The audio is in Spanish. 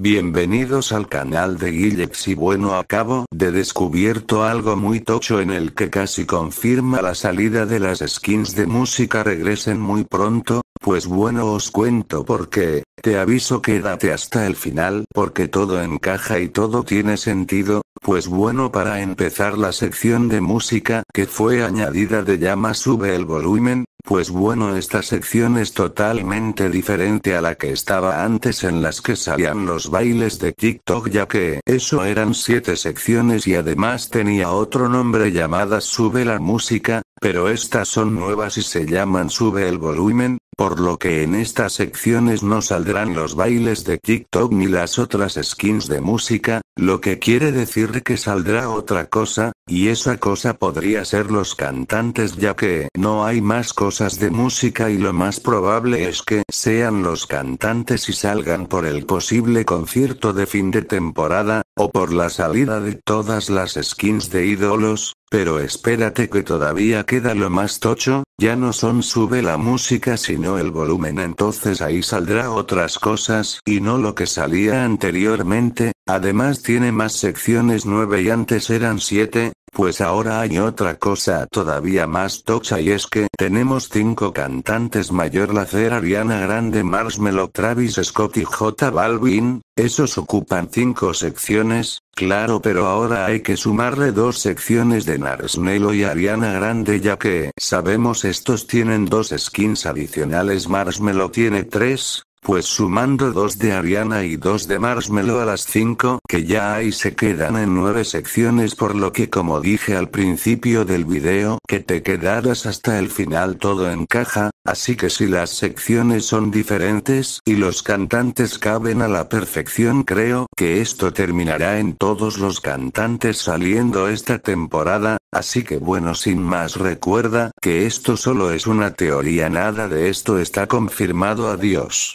Bienvenidos al canal de Guillex y bueno acabo de descubierto algo muy tocho en el que casi confirma la salida de las skins de música regresen muy pronto, pues bueno os cuento porque, te aviso quédate hasta el final porque todo encaja y todo tiene sentido, pues bueno para empezar la sección de música que fue añadida de llama sube el volumen, pues bueno esta sección es totalmente diferente a la que estaba antes en las que salían los bailes de TikTok ya que eso eran siete secciones y además tenía otro nombre llamada sube la música, pero estas son nuevas y se llaman sube el volumen, por lo que en estas secciones no saldrán los bailes de TikTok ni las otras skins de música, lo que quiere decir que saldrá otra cosa, y esa cosa podría ser los cantantes ya que no hay más cosas de música y lo más probable es que sean los cantantes y salgan por el posible concierto de fin de temporada, o por la salida de todas las skins de ídolos, pero espérate que todavía queda lo más tocho, ya no son sube la música sino el volumen entonces ahí saldrá otras cosas y no lo que salía anteriormente, además tiene más secciones 9 y antes eran 7, pues ahora hay otra cosa todavía más toxa y es que tenemos cinco cantantes mayor Lacer, Ariana Grande, Marshmello, Travis Scott y J Balvin, esos ocupan cinco secciones, claro pero ahora hay que sumarle dos secciones de Marshmello y Ariana Grande ya que sabemos estos tienen dos skins adicionales Marshmello tiene tres, pues sumando dos de Ariana y dos de Marshmello a las cinco que ya hay se quedan en nueve secciones por lo que como dije al principio del video que te quedaras hasta el final todo encaja, así que si las secciones son diferentes y los cantantes caben a la perfección creo que esto terminará en todos los cantantes saliendo esta temporada Así que bueno, sin más recuerda que esto solo es una teoría, nada de esto está confirmado, adiós.